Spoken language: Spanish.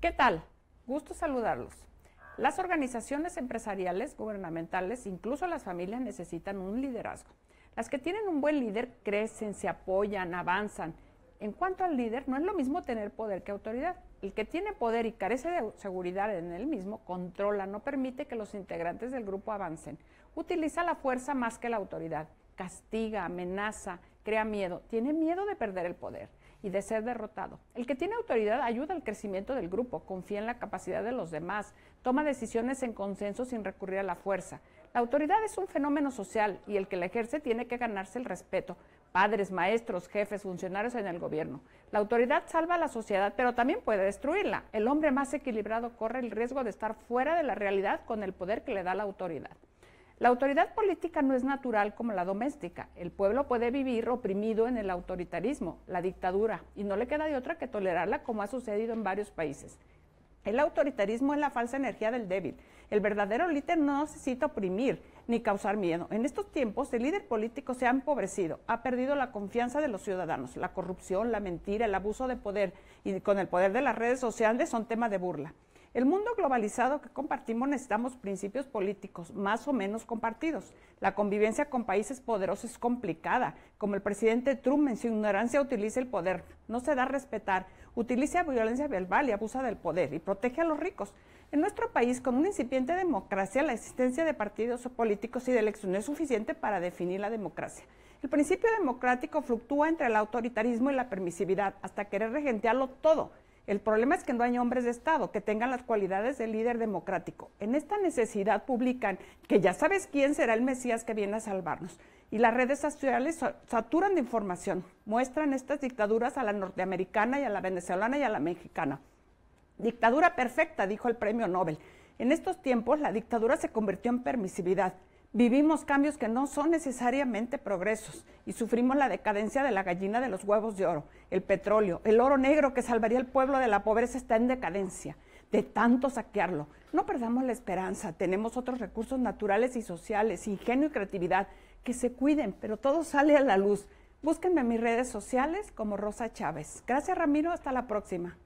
¿Qué tal? Gusto saludarlos. Las organizaciones empresariales, gubernamentales, incluso las familias necesitan un liderazgo. Las que tienen un buen líder crecen, se apoyan, avanzan. En cuanto al líder, no es lo mismo tener poder que autoridad. El que tiene poder y carece de seguridad en él mismo controla, no permite que los integrantes del grupo avancen. Utiliza la fuerza más que la autoridad. Castiga, amenaza, crea miedo. Tiene miedo de perder el poder y de ser derrotado. El que tiene autoridad ayuda al crecimiento del grupo, confía en la capacidad de los demás, toma decisiones en consenso sin recurrir a la fuerza. La autoridad es un fenómeno social y el que la ejerce tiene que ganarse el respeto. Padres, maestros, jefes, funcionarios en el gobierno. La autoridad salva a la sociedad, pero también puede destruirla. El hombre más equilibrado corre el riesgo de estar fuera de la realidad con el poder que le da la autoridad. La autoridad política no es natural como la doméstica. El pueblo puede vivir oprimido en el autoritarismo, la dictadura, y no le queda de otra que tolerarla como ha sucedido en varios países. El autoritarismo es la falsa energía del débil. El verdadero líder no necesita oprimir ni causar miedo. En estos tiempos el líder político se ha empobrecido, ha perdido la confianza de los ciudadanos. La corrupción, la mentira, el abuso de poder y con el poder de las redes sociales son tema de burla. El mundo globalizado que compartimos necesitamos principios políticos más o menos compartidos. La convivencia con países poderosos es complicada. Como el presidente Trump en su ignorancia utiliza el poder, no se da a respetar, utiliza violencia verbal y abusa del poder y protege a los ricos. En nuestro país, con una incipiente democracia, la existencia de partidos políticos y de elecciones es suficiente para definir la democracia. El principio democrático fluctúa entre el autoritarismo y la permisividad hasta querer regentearlo todo. El problema es que no hay hombres de Estado que tengan las cualidades de líder democrático. En esta necesidad publican que ya sabes quién será el Mesías que viene a salvarnos. Y las redes sociales saturan de información, muestran estas dictaduras a la norteamericana y a la venezolana y a la mexicana. Dictadura perfecta, dijo el premio Nobel. En estos tiempos la dictadura se convirtió en permisividad. Vivimos cambios que no son necesariamente progresos y sufrimos la decadencia de la gallina de los huevos de oro, el petróleo, el oro negro que salvaría al pueblo de la pobreza está en decadencia, de tanto saquearlo. No perdamos la esperanza, tenemos otros recursos naturales y sociales, ingenio y creatividad, que se cuiden, pero todo sale a la luz. Búsquenme en mis redes sociales como Rosa Chávez. Gracias Ramiro, hasta la próxima.